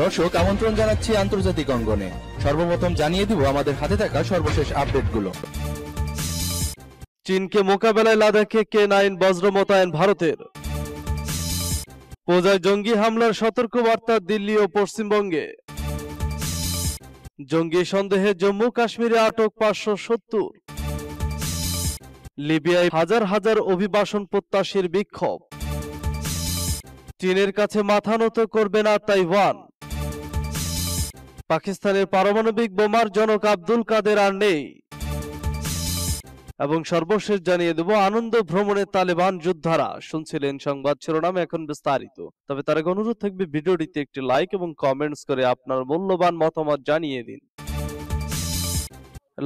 দর্শক আমন্ত্রণ জানাচ্ছি আন্তর্জাতিক অঙ্গনে সর্বপ্রথম জানিয়ে দিব আমাদের হাতে থাকা সর্বশেষ আপডেটগুলো চীনকে মোকাবেলায় লাদাখে কে নাইন বজ্র মোতায়েন ভারতের পোজায় জঙ্গি হামলার সতর্ক বার্তা দিল্লি ও পশ্চিমবঙ্গে জঙ্গি সন্দেহে জম্মু কাশ্মীরে আটক পাঁচশো সত্তর লিবিয়ায় হাজার হাজার অভিবাসন প্রত্যাশীর বিক্ষোভ চীনের কাছে মাথা নত করবে না তাইওয়ান পাকিস্তানের পারমাণবিক বোমার জনক আব্দুল কাদের আর নেই এবং সর্বশেষ জানিয়ে দেব আনন্দ ভ্রমণে তালেবান যোদ্ধারা শুনছিলেন সংবাদ শিরোনাম এখন বিস্তারিত তবে তার অনুরোধ থাকবে ভিডিওটিতে একটি লাইক এবং কমেন্টস করে আপনার মূল্যবান মতামত জানিয়ে দিন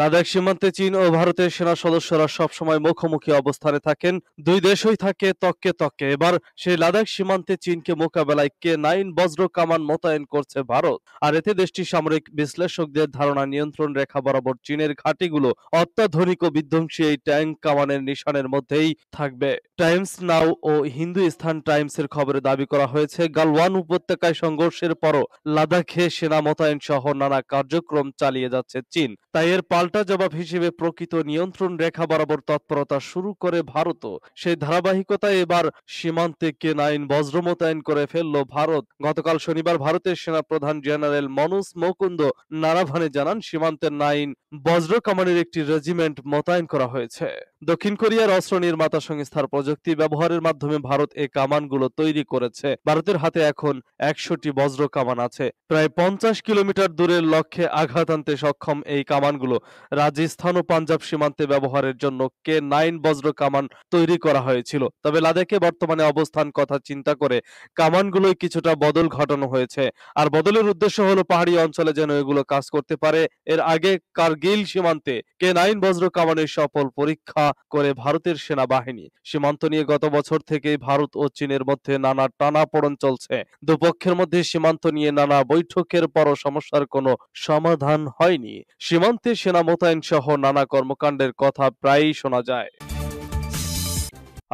লাদাখ সীমান্তে চীন ও ভারতের সেনা সদস্যরা সবসময় মুখোমুখি অবস্থানে থাকেন দুই দেশই থাকে তককে তককে এবার সেই লাদাখ সীমান্তে চীনকে মোকাবেলায় কে নাইন বজ্র কামান মোতায়েন করছে ভারত আর এতে দেশটির সামরিক বিশ্লেষকদের ধারণা নিয়ন্ত্রণ রেখা বরাবর চীনের ঘাঁটিগুলো অত্যাধুনিক ও বিধ্বংসী এই ট্যাঙ্ক কামানের নিশানের মধ্যেই থাকবে টাইমস নাও ও হিন্দু স্থান টাইমসের খবরে দাবি করা হয়েছে গালওয়ান উপত্যকায় সংঘর্ষের পরও লাদাখে সেনা মোতায়েন সহ নানা কার্যক্রম চালিয়ে যাচ্ছে চীন তাই এর পাল্টা জবাব হিসেবে প্রকৃত নিয়ন্ত্রণ রেখা বরাবর তৎপরতা শুরু করে ভারতও সেই ধারাবাহিকতায় এবার সীমান্তে নাইন বজ্র মোতায়েন করে ফেলল ভারত গতকাল শনিবার ভারতের সেনাপ্রধান জেনারেল মনোজ মুকুন্দ নারাভানে জানান সীমান্তের নাইন বজ্র কামানের একটি রেজিমেন্ট মোতায়েন করা হয়েছে দক্ষিণ কোরিয়ার অস্ত্র নির্মাতা সংস্থার প্রযুক্তি ব্যবহারের মাধ্যমে ভারত এ কামানগুলো তৈরি করেছে ভারতের হাতে এখন একশোটি বজ্র কামান আছে প্রায় পঞ্চাশ কিলোমিটার দূরের লক্ষ্যে আঘাত আনতে সক্ষম এই কামানগুলো রাজস্থান ও পাঞ্জাব সীমান্তে ব্যবহারের জন্য কে নাইন বজ্র কামান তৈরি করা হয়েছিল তবে লাদাখে বর্তমানে অবস্থান কথা চিন্তা করে কামানগুলোই কিছুটা বদল ঘটানো হয়েছে আর বদলের উদ্দেশ্য হলো পাহাড়ি অঞ্চলে যেন এগুলো কাজ করতে পারে এর আগে কার্গিল সীমান্তে কে নাইন বজ্র কামানের সফল পরীক্ষা ঘোষণা করে ভারতের সেনাবাহিনী সীমান্ত নিয়ে গত বছর থেকে ভারত ও চীনের মধ্যে নানা টানাপোড়ন চলছে দুপক্ষের মধ্যে সীমান্ত নিয়ে নানা বৈঠকের পরও সমস্যার কোনো সমাধান হয়নি সীমান্তে সেনা মোতায়েন সহ নানা কর্মকাণ্ডের কথা প্রায়ই শোনা যায়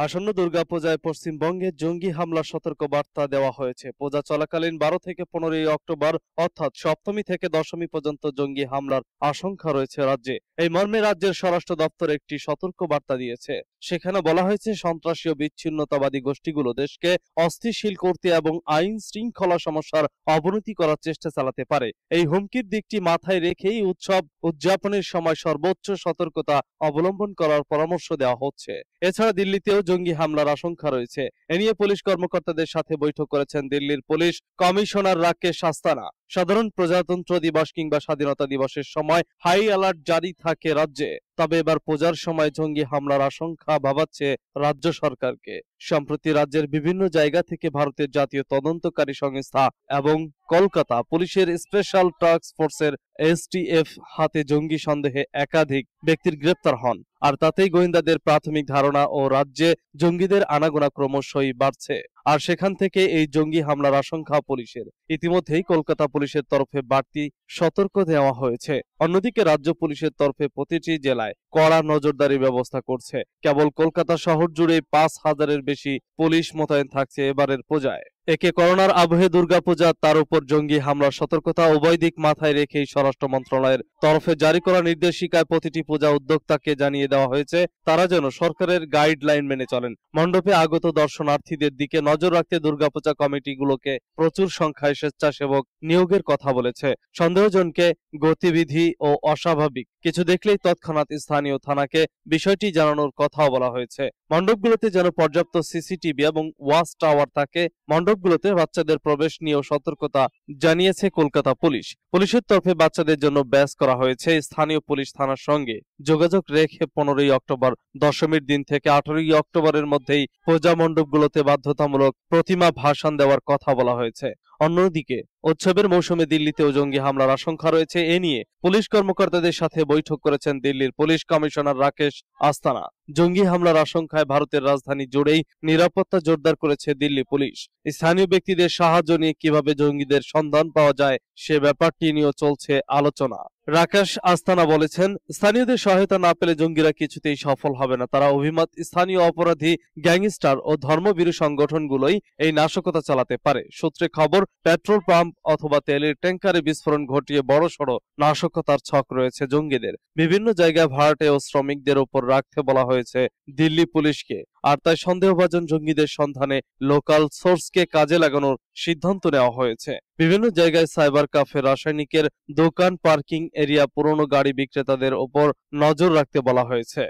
আসন্ন দুর্গা পূজায় পশ্চিমবঙ্গে জঙ্গি হামলা সতর্ক বার্তা দেওয়া হয়েছে পূজা চলাকালীন বারো থেকে পনেরোই অক্টোবর অর্থাৎ সপ্তমী থেকে দশমী পর্যন্ত জঙ্গি হামলার আশঙ্কা রয়েছে রাজ্যে এই মর্মে রাজ্যের স্বরাষ্ট্র দপ্তর একটি সতর্ক বার্তা দিয়েছে সেখানে বলা হয়েছে সন্ত্রাসী ও বিচ্ছিন্নতাবাদী গোষ্ঠীগুলো দেশকে অস্থিশীল করতে এবং আইন শৃঙ্খলা সমস্যার অবনতি করার চেষ্টা চালাতে পারে এই হুমকির দিকটি মাথায় রেখেই উৎসব উদযাপনের সময় সর্বোচ্চ সতর্কতা অবলম্বন করার পরামর্শ দেওয়া হচ্ছে এছাড়া দিল্লিতেও জঙ্গি হামলার আশঙ্কা রয়েছে এ নিয়ে পুলিশ কর্মকর্তাদের সাথে বৈঠক করেছেন দিল্লির পুলিশ কমিশনার রাকেশ আস্তানা সাধারণ প্রজাতন্ত্র দিবস কিংবা স্বাধীনতা দিবসের সময় হাই অ্যালার্ট জারি থাকে রাজ্যে তবে এবার পূজার সময় জঙ্গি হামলার আশঙ্কা ভাবাচ্ছে রাজ্য সরকারকে সম্প্রতি রাজ্যের বিভিন্ন জায়গা থেকে ভারতের জাতীয় তদন্তকারী সংস্থা এবং কলকাতা পুলিশের স্পেশাল টাস্ক ফোর্সের এসটিএফ হাতে জঙ্গি সন্দেহে একাধিক ব্যক্তির গ্রেপ্তার হন আর তাতেই গোয়েন্দাদের প্রাথমিক ধারণা ও রাজ্যে জঙ্গিদের আনাগোনা ক্রমশই বাড়ছে আর সেখান থেকে এই জঙ্গি হামলার আশঙ্কা পুলিশের ইতিমধ্যেই কলকাতা পুলিশের তরফে বাড়তি সতর্ক দেওয়া হয়েছে অন্যদিকে রাজ্য পুলিশের তরফে প্রতিটি জেলায় কড়া নজরদারি ব্যবস্থা করছে কেবল কলকাতা শহর জুড়ে পাঁচ হাজারের বেশি পুলিশ মোতায়েন থাকছে এবারের পূজায় একে করোনার আবহে দুর্গাপূজা তার উপর জঙ্গি হামলার সতর্কতা উভয় দিক মাথায় রেখেই স্বরাষ্ট্র মন্ত্রণালয়ের তরফে জারি করা নির্দেশিকায় প্রতিটি পূজা উদ্যোক্তাকে জানিয়ে দেওয়া হয়েছে তারা যেন সরকারের গাইডলাইন মেনে চলেন মণ্ডপে আগত দর্শনার্থীদের দিকে নজর রাখতে দুর্গাপূজা কমিটিগুলোকে প্রচুর সংখ্যায় স্বেচ্ছাসেবক নিয়োগের কথা বলেছে সন্দেহজনকে গতিবিধি ও অস্বাভাবিক কিছু দেখলেই তৎক্ষণাৎ স্থানীয় থানাকে বিষয়টি জানানোর কথাও বলা হয়েছে মণ্ডপগুলোতে যেন পর্যাপ্ত সিসিটিভি এবং ওয়াচ টাওয়ার থাকে মণ্ডপ সড়কগুলোতে বাচ্চাদের প্রবেশ নিয়েও সতর্কতা জানিয়েছে কলকাতা পুলিশ পুলিশের তরফে বাচ্চাদের জন্য ব্যাস করা হয়েছে স্থানীয় পুলিশ থানার সঙ্গে যোগাযোগ রেখে পনেরোই অক্টোবর দশমীর দিন থেকে আঠারোই অক্টোবরের মধ্যেই পূজা মণ্ডপগুলোতে বাধ্যতামূলক প্রতিমা ভাষণ দেওয়ার কথা বলা হয়েছে অন্যদিকে উৎসবের মৌসুমে দিল্লিতেও জঙ্গি হামলার আশঙ্কা রয়েছে এ নিয়ে পুলিশ কর্মকর্তাদের সাথে বৈঠক করেছেন দিল্লির পুলিশ কমিশনার রাকেশ আস্তানা জঙ্গি হামলার আশঙ্কায় ভারতের রাজধানী জুড়েই নিরাপত্তা জোরদার করেছে দিল্লি পুলিশ স্থানীয় ব্যক্তিদের সাহায্য নিয়ে কিভাবে জঙ্গিদের সন্ধান পাওয়া যায় সে ব্যাপারটি নিয়েও চলছে আলোচনা রাকেশ আস্তানা বলেছেন স্থানীয়দের সহায়তা না পেলে জঙ্গিরা কিছুতেই সফল হবে না তারা অভিমত স্থানীয় অপরাধী গ্যাংস্টার ও ধর্মবীর সংগঠনগুলোই এই নাশকতা চালাতে পারে সূত্রে খবর পেট্রোল পাম্প অথবা তেলের ট্যাঙ্কারে বিস্ফোরণ ঘটিয়ে বড় সড় নাশকতার ছক রয়েছে জঙ্গিদের বিভিন্ন জায়গায় ভাড়াটে ও শ্রমিকদের ওপর রাখতে বলা হয়েছে দিল্লি পুলিশকে আর তাই সন্দেহভাজন জঙ্গিদের সন্ধানে লোকাল সোর্সকে কাজে লাগানোর সিদ্ধান্ত নেওয়া হয়েছে বিভিন্ন জায়গায় সাইবার কাফে রাসায়নিকের দোকান পার্কিং এরিয়া পুরনো গাড়ি বিক্রেতাদের ওপর নজর রাখতে বলা হয়েছে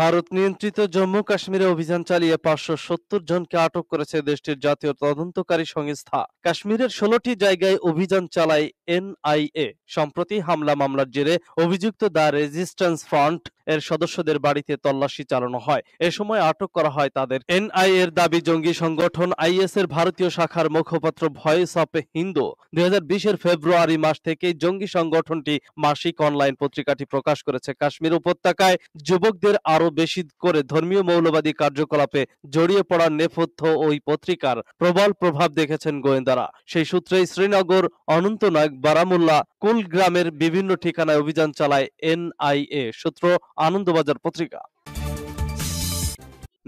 ভারত নিয়ন্ত্রিত জম্মু কাশ্মীরে অভিযান চালিয়ে পাঁচশো সত্তর জনকে আটক করেছে দেশটির জাতীয় তদন্তকারী সংস্থা কাশ্মীরের ষোলোটি জায়গায় অভিযান চালায় এনআইএ সম্প্রতি হামলা মামলার জেরে অভিযুক্ত দ্য রেজিস্ট্যান্স ফ্রন্ট এর সদস্যদের বাড়িতে তল্লাশি চালানো হয় এ সময় আটক করা হয় তাদের এনআই এর দাবি জঙ্গি সংগঠন আইএস এর ভারতীয় শাখার মুখপাত্র ভয়েস অফ হিন্দু দুই এর ফেব্রুয়ারি মাস থেকে জঙ্গি সংগঠনটি মাসিক অনলাইন পত্রিকাটি প্রকাশ করেছে কাশ্মীর উপত্যকায় যুবকদের আরো বেশি করে ধর্মীয় মৌলবাদী কার্যকলাপে জড়িয়ে পড়ার নেপথ্য ওই পত্রিকার প্রবল প্রভাব দেখেছেন গোয়েন্দারা সেই সূত্রে শ্রীনগর অনন্তনাগ বারামুল্লা কুলগ্রামের বিভিন্ন ঠিকানায় অভিযান চালায় এনআইএ সূত্র আনন্দবাজার পত্রিকা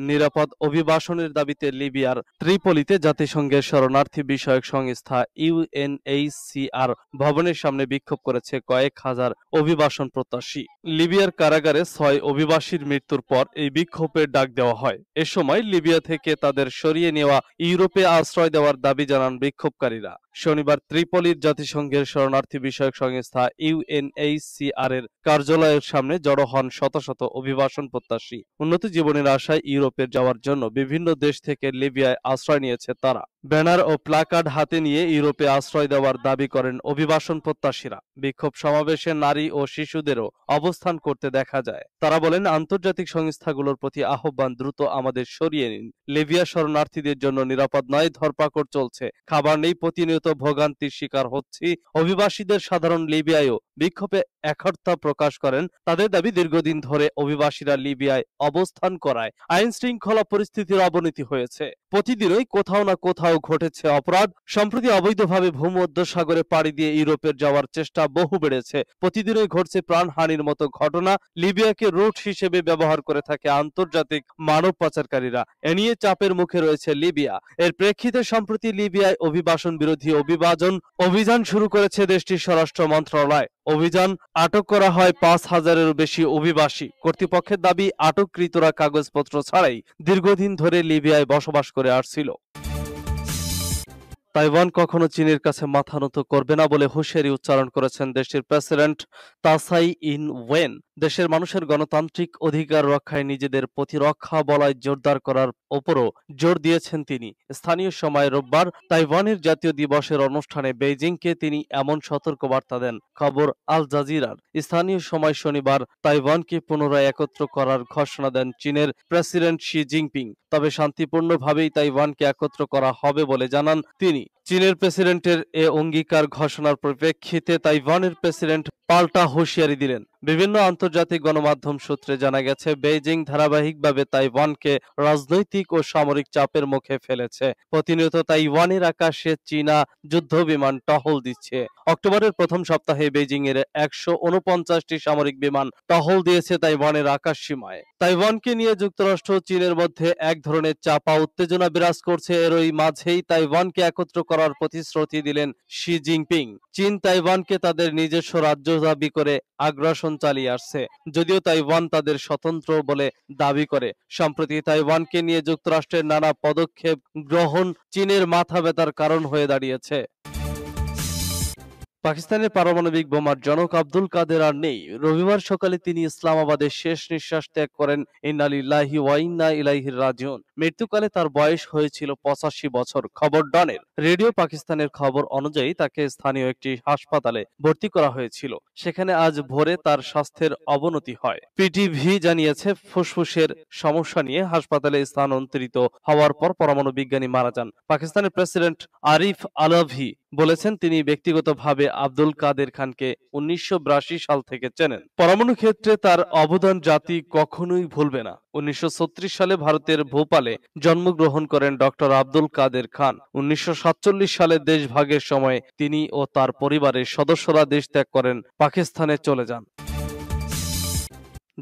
নিরাপদ অভিবাসনের দাবিতে লিবিয়ার ত্রিপলিতে জাতিসংঘের শরণার্থী বিষয়ক সংস্থা ইউএনএইসিআর ভবনের সামনে বিক্ষোভ করেছে কয়েক হাজার অভিবাসন প্রত্যাশী লিবিয়ার কারাগারে ছয় অভিবাসীর মৃত্যুর পর এই বিক্ষোভের ডাক দেওয়া হয় এ সময় লিবিয়া থেকে তাদের সরিয়ে নেওয়া ইউরোপে আশ্রয় দেওয়ার দাবি জানান বিক্ষোভকারীরা শনিবার ত্রিপলির জাতিসংঘের শরণার্থী বিষয়ক সংস্থা ইউএনএইচসিআর এর কার্যালয়ের সামনে জড়ো হন শত শত অভিবাসন প্রত্যাশী উন্নত জীবনের আশায় ইউরোপে যাওয়ার জন্য বিভিন্ন দেশ থেকে লিবিয়ায় আশ্রয় নিয়েছে তারা ব্যানার ও প্লাকার্ড হাতে নিয়ে ইউরোপে আশ্রয় দেওয়ার দাবি করেন অভিবাসন প্রত্যাশীরা বিক্ষোভ সমাবেশে নারী ও শিশুদেরও অবস্থান করতে দেখা যায় তারা বলেন আন্তর্জাতিক সংস্থাগুলোর প্রতি আহ্বান দ্রুত আমাদের সরিয়ে নিন লিবিয়া শরণার্থীদের জন্য নিরাপদ নয় ধরপাকড় চলছে খাবার নেই প্রতিনিয়ত ভোগান্তির শিকার হচ্ছি অভিবাসীদের সাধারণ লিবিয়ায়ও বিক্ষোভে একর্তা প্রকাশ করেন তাদের দাবি দীর্ঘদিন ধরে অভিবাসীরা লিবিয়ায় অবস্থান করায় আইন শৃঙ্খলা পরিস্থিতির অবনতি হয়েছে প্রতিদিনই কোথাও না কোথাও ঘটেছে অপরাধ সম্প্রতি অবৈধভাবে ভূমধ্য সাগরে পাড়ি দিয়ে ইউরোপের যাওয়ার চেষ্টা বহু বেড়েছে প্রতিদিনই ঘটছে প্রাণহানির মতো ঘটনা লিবিয়াকে রুট হিসেবে ব্যবহার করে থাকে আন্তর্জাতিক মানব পাচারকারীরা এ নিয়ে চাপের মুখে রয়েছে লিবিয়া এর প্রেক্ষিতে সম্প্রতি লিবিয়ায় অভিবাসন বিরোধী অভিবাজন অভিযান শুরু করেছে দেশটির স্বরাষ্ট্র মন্ত্রণালয় অভিযান আটক করা হয় পাঁচ হাজারের বেশি অভিবাসী কর্তৃপক্ষের দাবি আটককৃতরা কাগজপত্র ছাড়াই দীর্ঘদিন ধরে লিবিয়ায় বসবাস করে they তাইওয়ান কখনো চীনের কাছে মাথা নত করবে না বলে হুঁশিয়ারি উচ্চারণ করেছেন দেশটির প্রেসিডেন্ট তাসাই ইন ওয়েন দেশের মানুষের গণতান্ত্রিক অধিকার রক্ষায় নিজেদের প্রতিরক্ষা বলায় জোরদার করার ওপরও জোর দিয়েছেন তিনি স্থানীয় সময় রোববার তাইওয়ানের জাতীয় দিবসের অনুষ্ঠানে বেইজিংকে তিনি এমন সতর্কবার্তা দেন খবর আল জাজিরার স্থানীয় সময় শনিবার তাইওয়ানকে পুনরায় একত্র করার ঘোষণা দেন চীনের প্রেসিডেন্ট শি জিনপিং তবে শান্তিপূর্ণভাবেই তাইওয়ানকে একত্র করা হবে বলে জানান তিনি চীনের প্রেসিডেন্টের এ অঙ্গীকার ঘোষণার পরিপ্রেক্ষিতে তাইওয়ানের প্রেসিডেন্ট পাল্টা হুঁশিয়ারি দিলেন বিভিন্ন আন্তর্জাতিক গণমাধ্যম সূত্রে জানা গেছে বেইজিং ধারাবাহিকভাবে তাইওয়ানকে রাজনৈতিক ও সামরিক চাপের মুখে ফেলেছে প্রতিনিয়ত তাইওয়ানের আকাশে চীনা যুদ্ধ বিমান টহল দিচ্ছে অক্টোবরের প্রথম সপ্তাহে বেজিং এর একশো উনপঞ্চাশটি সামরিক বিমান টহল দিয়েছে তাইওয়ানের আকাশ সীমায় তাইওয়ানকে নিয়ে যুক্তরাষ্ট্র চীনের মধ্যে এক ধরনের চাপা উত্তেজনা বিরাজ করছে এরই মাঝেই তাইওয়ানকে একত্র করার প্রতিশ্রুতি দিলেন শি জিনপিং চীন তাইওয়ানকে তাদের নিজস্ব রাজ্য দাবি করে আগ্রাসন চালিয়ে আসছে যদিও তাইওয়ান তাদের স্বতন্ত্র বলে দাবি করে সম্প্রতি তাইওয়ানকে নিয়ে যুক্তরাষ্ট্রের নানা পদক্ষেপ গ্রহণ চীনের মাথা ব্যথার কারণ হয়ে দাঁড়িয়েছে পাকিস্তানের পারমাণবিক বোমার জনক আব্দুল কাদের আর নেই রবিবার সকালে তিনি ইসলামাবাদের শেষ নিঃশ্বাস ত্যাগ করেন ইনালিল্লাহি ওয়াইন্না ইলাইহির রাজিউন মৃত্যুকালে তার বয়স হয়েছিল পঁচাশি বছর খবর ডনের রেডিও পাকিস্তানের খবর অনুযায়ী তাকে স্থানীয় একটি হাসপাতালে ভর্তি করা হয়েছিল সেখানে আজ ভোরে তার স্বাস্থ্যের অবনতি হয় পিটিভি জানিয়েছে ফুসফুসের সমস্যা নিয়ে হাসপাতালে স্থানান্তরিত হওয়ার পর পরমাণু বিজ্ঞানী মারা যান পাকিস্তানের প্রেসিডেন্ট আরিফ আলভি বলেছেন তিনি ব্যক্তিগতভাবে আব্দুল কাদের খানকে উনিশশো সাল থেকে চেনেন পরমাণু ক্ষেত্রে তার অবদান জাতি কখনোই ভুলবে না উনিশশো সালে ভারতের ভোপালে জন্মগ্রহণ করেন ডক্টর আব্দুল কাদের খান উনিশশো সালে দেশ ভাগের সময় তিনি ও তার পরিবারের সদস্যরা দেশ ত্যাগ করেন পাকিস্তানে চলে যান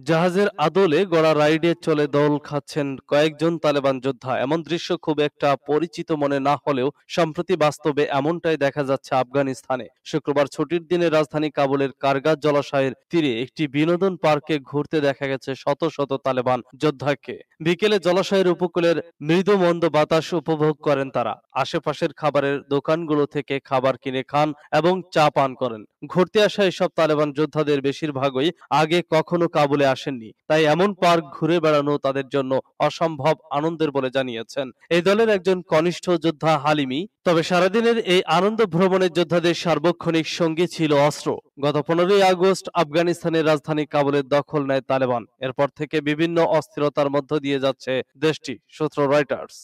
জাহাজের আদলে গড়া রাইডে চলে দল খাচ্ছেন কয়েকজন তালেবান যোদ্ধা এমন দৃশ্য খুব একটা পরিচিত মনে না হলেও সম্প্রতি বাস্তবে এমনটাই দেখা যাচ্ছে আফগানিস্তানে শুক্রবার ছুটির দিনে রাজধানী কাবুলের কারগা জলাশয়ের তীরে একটি বিনোদন পার্কে ঘুরতে দেখা গেছে শত শত তালেবান যোদ্ধাকে বিকেলে জলাশয়ের উপকূলের মৃদুমন্দ বাতাস উপভোগ করেন তারা আশেপাশের খাবারের দোকানগুলো থেকে খাবার কিনে খান এবং চা পান করেন ঘুরতে আসা এসব তালেবান যোদ্ধাদের বেশিরভাগই আগে কখনো কাবুলে আসেননি তাই এমন পার্ক ঘুরে বেড়ানো তাদের জন্য অসম্ভব আনন্দের বলে জানিয়েছেন এই দলের একজন কনিষ্ঠ যোদ্ধা হালিমি তবে সারাদিনের এই আনন্দ ভ্রমণের যোদ্ধাদের সার্বক্ষণিক সঙ্গী ছিল অস্ত্র গত পনেরোই আগস্ট আফগানিস্তানের রাজধানী কাবুলের দখল নেয় তালেবান এরপর থেকে বিভিন্ন অস্থিরতার মধ্য দিয়ে যাচ্ছে দেশটি সূত্র রয়টার্স